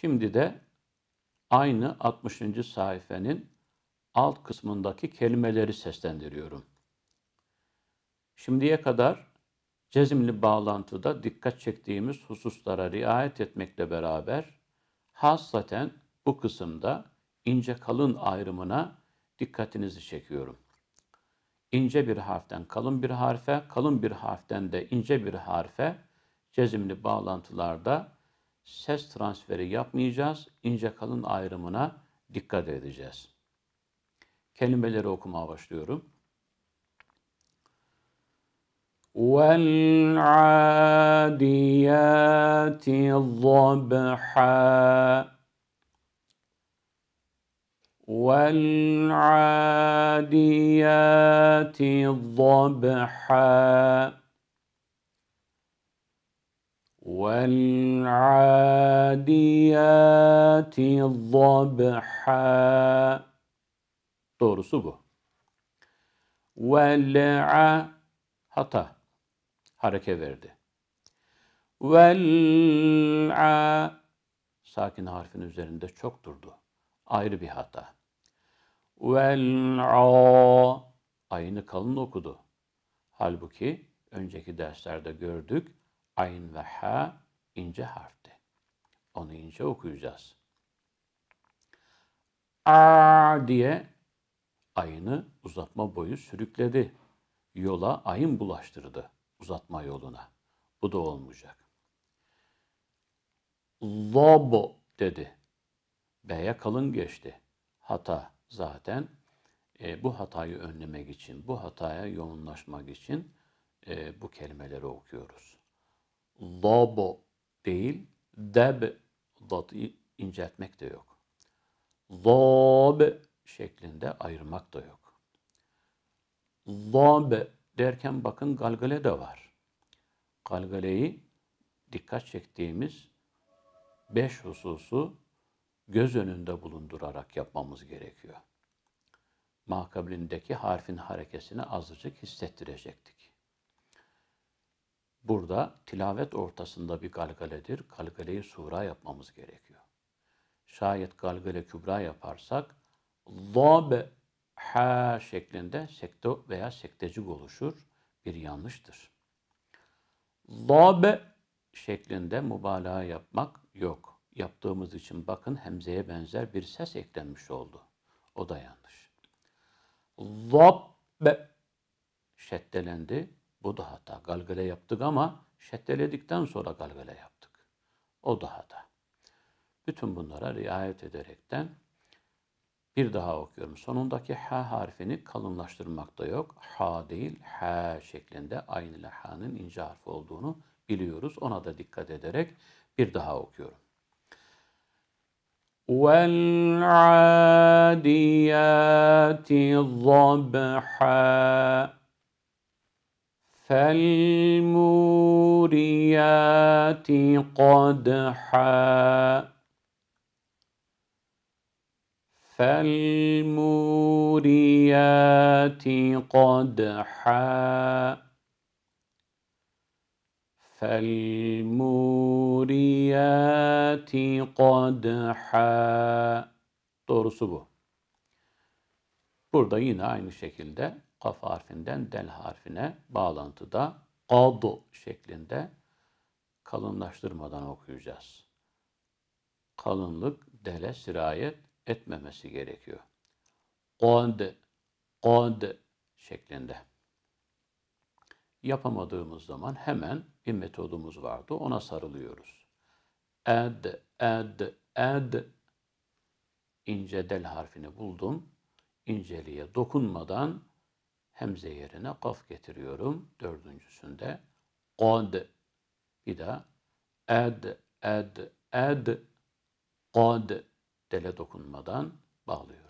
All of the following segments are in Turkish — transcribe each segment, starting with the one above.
Şimdi de aynı 60. sayfenin alt kısmındaki kelimeleri seslendiriyorum. Şimdiye kadar cezimli bağlantıda dikkat çektiğimiz hususlara riayet etmekle beraber hasaten bu kısımda ince kalın ayrımına dikkatinizi çekiyorum. İnce bir harften kalın bir harfe, kalın bir harften de ince bir harfe cezimli bağlantılarda ses transferi yapmayacağız, ince kalın ayrımına dikkat edeceğiz. Kelimeleri okumaya başlıyorum. وَالْعَادِيَاتِ ضَبْحًا وَالْعَادِيَاتِ ضَبْحًا وَالْعَادِيَاتِ ضَبْحًا Doğrusu bu. وَلَعَ Hata. Hareke verdi. وَلْعَ Sakin harfin üzerinde çok durdu. Ayrı bir hata. وَلْعَ Ayını kalın okudu. Halbuki önceki derslerde gördük ayn ve ha ince harfti. Onu ince okuyacağız. A diye ayını uzatma boyu sürükledi. Yola ayın bulaştırdı uzatma yoluna. Bu da olmayacak. Lobo dedi. B'ye kalın geçti. Hata zaten e, bu hatayı önlemek için, bu hataya yoğunlaşmak için e, bu kelimeleri okuyoruz labo değil, deb datı inceltmek de yok. Zob şeklinde ayırmak da yok. Zob derken bakın galgale de var. Galgaleyi dikkat çektiğimiz beş hususu göz önünde bulundurarak yapmamız gerekiyor. Makablindeki harfin harekesini azıcık hissettirecektik. Burada tilavet ortasında bir galgaledir. Galgaleyi sura yapmamız gerekiyor. Şayet galgale kübra yaparsak lobe ha şeklinde sekte veya sektecik oluşur. Bir yanlıştır. Lobe şeklinde mübalağa yapmak yok. Yaptığımız için bakın hemzeye benzer bir ses eklenmiş oldu. O da yanlış. Lobe şeddelendi bu da hata. Galgale yaptık ama şeddeledikten sonra galgale yaptık. O da hata. Bütün bunlara riayet ederekten bir daha okuyorum. Sonundaki ha harfini kalınlaştırmak da yok. Ha değil, ha şeklinde aynı ile ha'nın ince harfi olduğunu biliyoruz. Ona da dikkat ederek bir daha okuyorum. وَالْعَادِيَاتِ ضَبْحًا فالموريات قدحا فالموريات قدحا فالموريات قدحا Doğrusu bu. Burada yine aynı şekilde kaf harfinden del harfine bağlantıda adu şeklinde kalınlaştırmadan okuyacağız. Kalınlık dele sirayet etmemesi gerekiyor. Qad, qad şeklinde. Yapamadığımız zaman hemen bir metodumuz vardı. Ona sarılıyoruz. Ed, ed, ed. ince del harfini buldum. İnceliğe dokunmadan hemze yerine kaf getiriyorum. Dördüncüsünde kod bir daha ed ed ed kod dele dokunmadan bağlıyorum.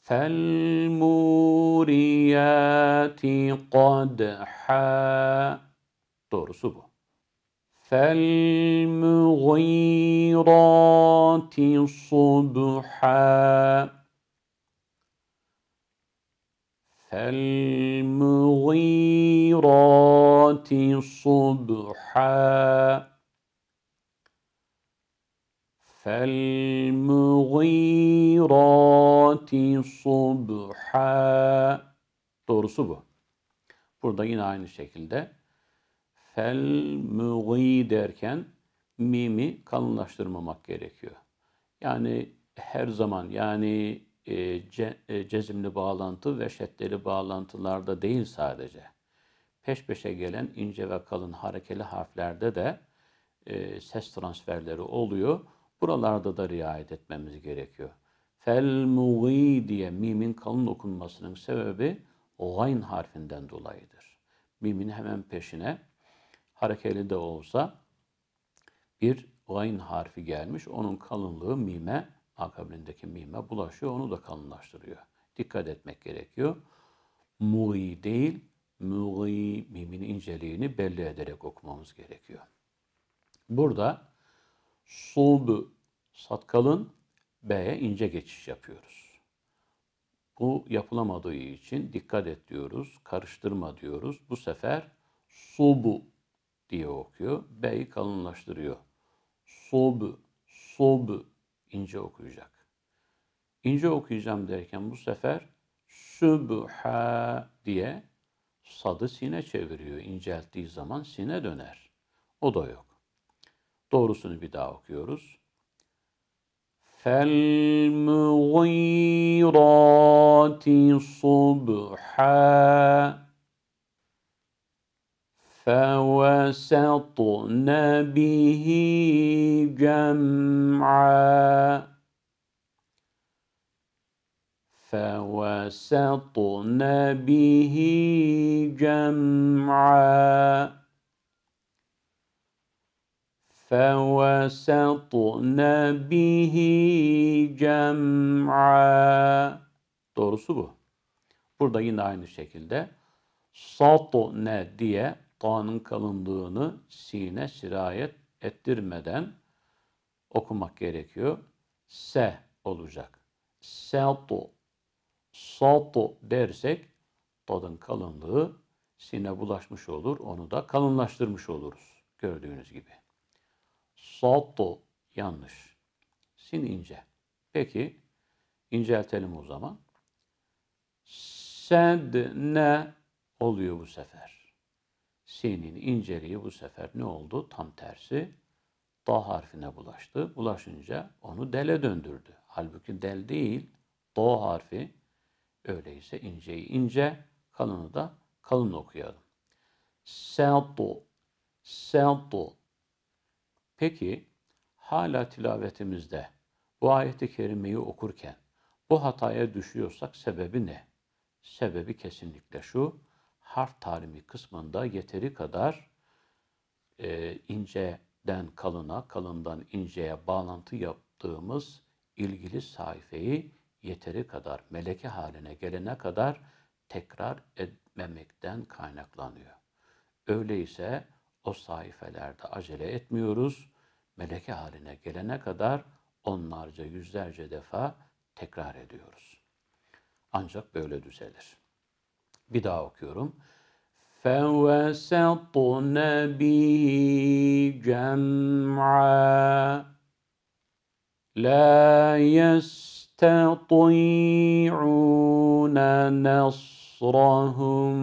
Fel muriyati ha doğrusu bu. Fel mughirati subha فالمغيرات صبحا فالمغيرات صبحا Doğrusu bu. Burada yine aynı şekilde felmugi derken mimi kalınlaştırmamak gerekiyor. Yani her zaman yani e, e, cezimli bağlantı ve şeddeli bağlantılarda değil sadece. Peş peşe gelen ince ve kalın harekeli harflerde de e, ses transferleri oluyor. Buralarda da riayet etmemiz gerekiyor. Fel muği diye mimin kalın okunmasının sebebi gayn harfinden dolayıdır. Mimin hemen peşine harekeli de olsa bir gayn harfi gelmiş. Onun kalınlığı mime akabindeki mime bulaşıyor, onu da kalınlaştırıyor. Dikkat etmek gerekiyor. Muği değil, muği mimin inceliğini belli ederek okumamız gerekiyor. Burada sulb satkalın B'ye ince geçiş yapıyoruz. Bu yapılamadığı için dikkat et diyoruz, karıştırma diyoruz. Bu sefer subu diye okuyor. B'yi kalınlaştırıyor. Sob, sob ince okuyacak. İnce okuyacağım derken bu sefer sübha diye sadı sine çeviriyor. İncelttiği zaman sine döner. O da yok. Doğrusunu bir daha okuyoruz. فَالْمُغِيرَاتِ صُبْحًا فَوَسَطْنَ بِهِ جَمْعًا فَوَسَطْنَ بِهِ جَمْعًا فَوَسَطْنَ بِهِ جَمْعًا Doğrusu bu. Burada yine aynı şekilde satne diye Ta'nın kalınlığını sine sirayet ettirmeden okumak gerekiyor. Se olacak. Seltu. Saltu dersek tadın kalınlığı sine bulaşmış olur. Onu da kalınlaştırmış oluruz. Gördüğünüz gibi. Saltu yanlış. Sin ince. Peki inceltelim o zaman. Sed ne oluyor bu sefer? Sin'in inceliği bu sefer ne oldu? Tam tersi. Da harfine bulaştı. Bulaşınca onu dele döndürdü. Halbuki del değil, do harfi. Öyleyse inceyi ince, kalını da kalın okuyalım. Se'du, se'du. Peki, hala tilavetimizde bu ayeti kerimeyi okurken bu hataya düşüyorsak sebebi ne? Sebebi kesinlikle şu harf tarimi kısmında yeteri kadar e, inceden kalına, kalından inceye bağlantı yaptığımız ilgili sayfayı yeteri kadar meleke haline gelene kadar tekrar etmemekten kaynaklanıyor. Öyleyse o sayfelerde acele etmiyoruz. Meleke haline gelene kadar onlarca, yüzlerce defa tekrar ediyoruz. Ancak böyle düzelir. Bir daha okuyorum. فَوَسَطْنَ بِهِ جَمْعًا لَا يَسْتَطِيعُونَ نَصْرَهُمْ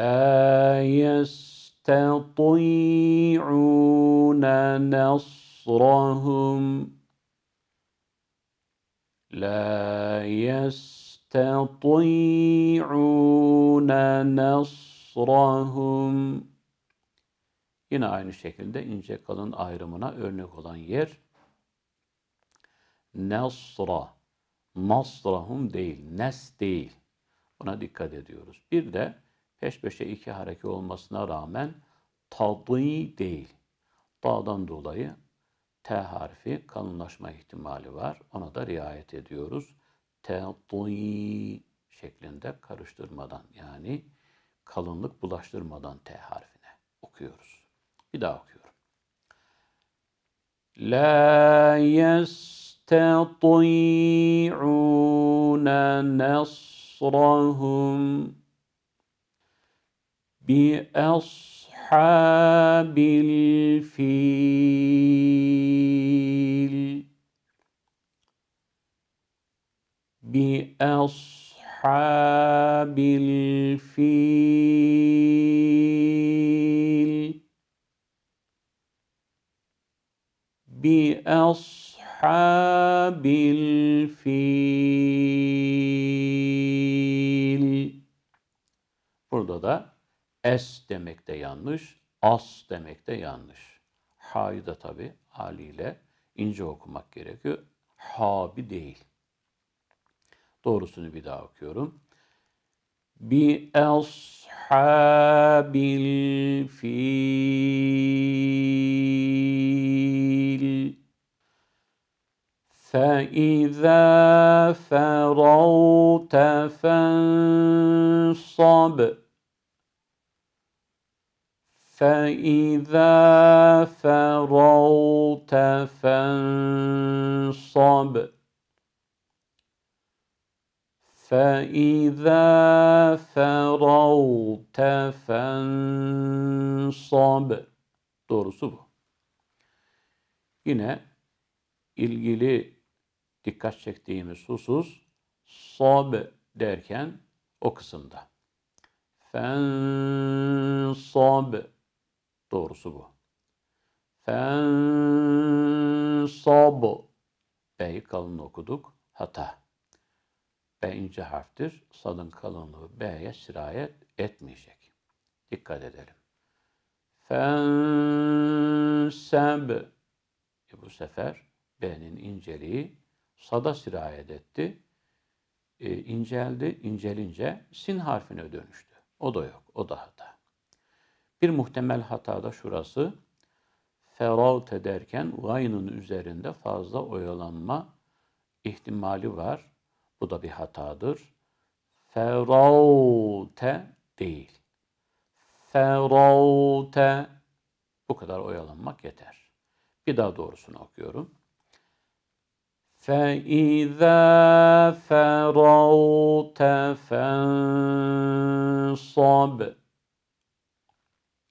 لا يستطيعون نصرهم لا يستطيعون تَطِيعُونَ نَصْرَهُمْ Yine aynı şekilde ince kalın ayrımına örnek olan yer Nesra. Nasrahum değil, nes değil. Buna dikkat ediyoruz. Bir de peş peşe iki hareke olmasına rağmen tadî değil. Dağdan dolayı T harfi kalınlaşma ihtimali var. Ona da riayet ediyoruz te'ti şeklinde karıştırmadan yani kalınlık bulaştırmadan T harfine okuyoruz. Bir daha okuyorum. La yestati'une nasrahum bi ashabil fil بأصحاب الفيل بأصحاب الفيل Burada da es demekte de yanlış, as demekte de yanlış. Ha'yı da tabi haliyle ince okumak gerekiyor. Habi değil. Doğrusunu bir daha okuyorum. Bi ashabil fil فَإِذَا فَرَوْتَ فَانْصَبْ فَإِذَا فَرَوْتَ فَانْصَبْ فإذا فرغت فانصب. Doğrusu bu. Yine ilgili dikkat çektiğimiz husus sab derken o kısımda. Fensab doğrusu bu. Fensab bey kalın okuduk hata. B ince harftir. Sadın kalınlığı B'ye sirayet etmeyecek. Dikkat edelim. Fenseb. E bu sefer B'nin inceliği sada sirayet etti. E, inceldi, incelince sin harfine dönüştü. O da yok, o da hata. Bir muhtemel hata da şurası. Feravte derken gaynın üzerinde fazla oyalanma ihtimali var. Bu da bir hatadır. Feraute değil. Feraute. bu kadar oyalanmak yeter. Bir daha doğrusunu okuyorum. فَإِذَا فَرَوْتَ فَانْصَبْ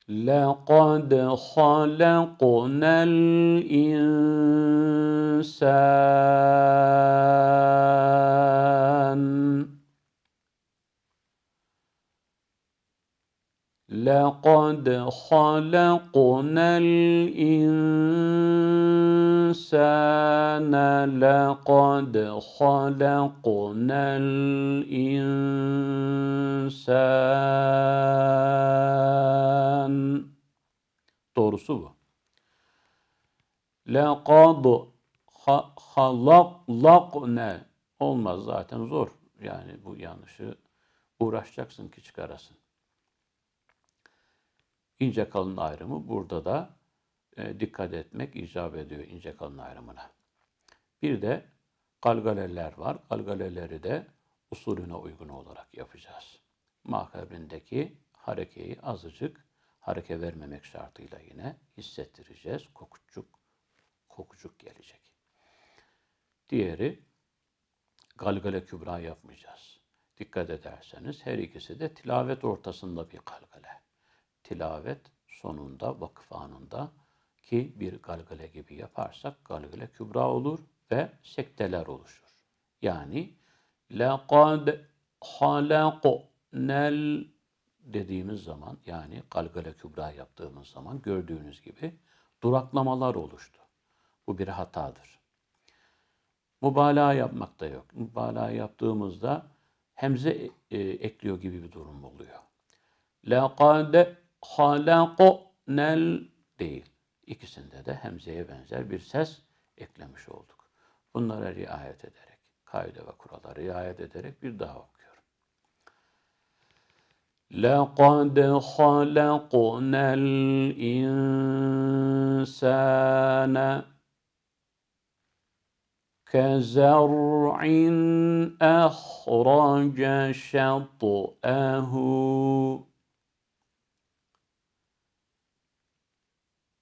لقد خلقنا الإنسان لقد خلقنا الإنسان ربنا لقد خلقنا الإنسان Doğrusu bu. لَقَدْ خَلَقْنَا Olmaz zaten zor. Yani bu yanlışı uğraşacaksın ki çıkarasın. İnce kalın ayrımı burada da e, dikkat etmek icap ediyor ince kalın ayrımına. Bir de galgaleler var. Galgaleleri de usulüne uygun olarak yapacağız. Mahkebrindeki harekeyi azıcık hareke vermemek şartıyla yine hissettireceğiz. Kokucuk, kokucuk gelecek. Diğeri galgale kübra yapmayacağız. Dikkat ederseniz her ikisi de tilavet ortasında bir galgale. Tilavet sonunda, vakıf anında ki bir galgale gibi yaparsak galgale kübra olur ve sekteler oluşur. Yani لَقَدْ خَلَقْنَا dediğimiz zaman yani Kalgale Kübra yaptığımız zaman gördüğünüz gibi duraklamalar oluştu. Bu bir hatadır. Mübalağa yapmak da yok. Mübalağa yaptığımızda hemze e, ekliyor gibi bir durum oluyor. لَقَدْ خَلَقْنَا değil. İkisinde de hemzeye benzer bir ses eklemiş olduk. Bunlara riayet ederek, kaide ve kurala riayet ederek bir daha okuyorum. لَقَدْ خَلَقْنَا الْاِنْسَانَ كَزَرْعٍ أَخْرَجَ شَطْأَهُ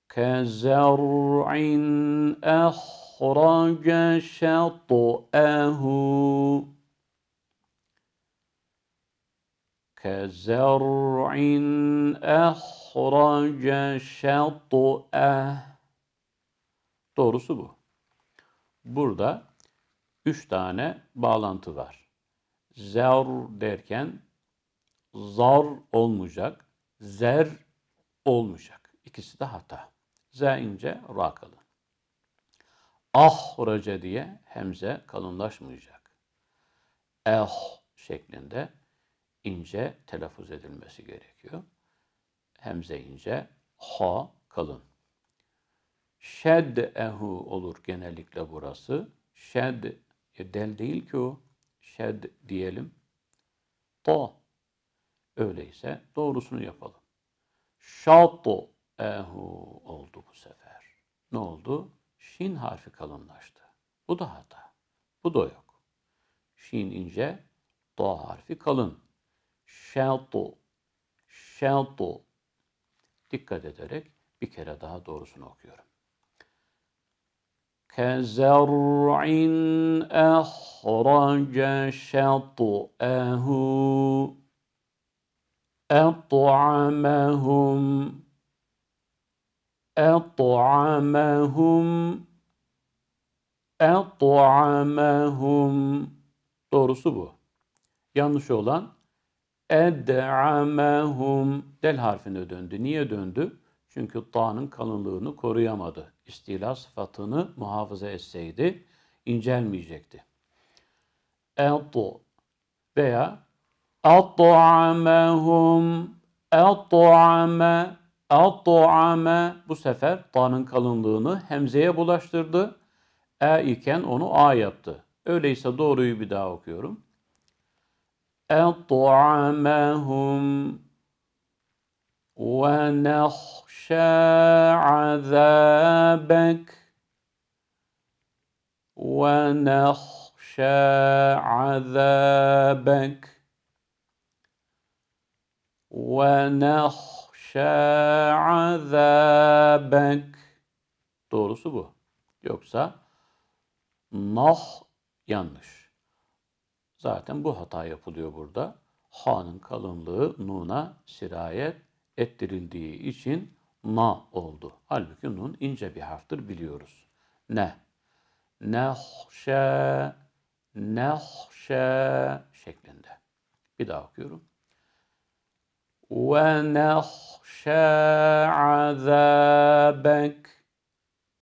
كَزَرْعٍ أَخْرَجَ أخرج شطأه كزرع أخرج شطأه Doğrusu bu. Burada üç tane bağlantı var. Zer derken zar olmayacak, zer olmayacak. İkisi de hata. Z ince, ra kalın ahraca diye hemze kalınlaşmayacak. Eh şeklinde ince telaffuz edilmesi gerekiyor. Hemze ince, ha kalın. Şed ehu olur genellikle burası. Şed, e, del değil ki o. Şed diyelim. Ta. Öyleyse doğrusunu yapalım. Şat ehu oldu bu sefer. Ne oldu? Şin harfi kalınlaştı. Bu da hata. Bu da yok. Şin ince, do harfi kalın. Şeltu, şeltu. Dikkat ederek bir kere daha doğrusunu okuyorum. كزرع أخرج شطأه أطعمهم اَطْعَمَهُمْ اَطْعَمَهُمْ Doğrusu bu. Yanlış olan ed'amehum del harfine döndü. Niye döndü? Çünkü ta'nın kalınlığını koruyamadı. İstila sıfatını muhafaza etseydi incelmeyecekti. Etu veya at'amehum at'ame Ad-du'ame bu sefer ta'nın kalınlığını hemzeye bulaştırdı. E iken onu a yaptı. Öyleyse doğruyu bir daha okuyorum. Ad-du'amehum ve nehşâ azabek, ve nehşâ azâbek ve nehşâ يَخْشَى عَذَابَكَ Doğrusu bu. Yoksa nah yanlış. Zaten bu hata yapılıyor burada. Ha'nın kalınlığı nun'a sirayet ettirildiği için na oldu. Halbuki nun ince bir harftir biliyoruz. Ne? Nehşe, nehşe şeklinde. Bir daha okuyorum. ونخشى عذابك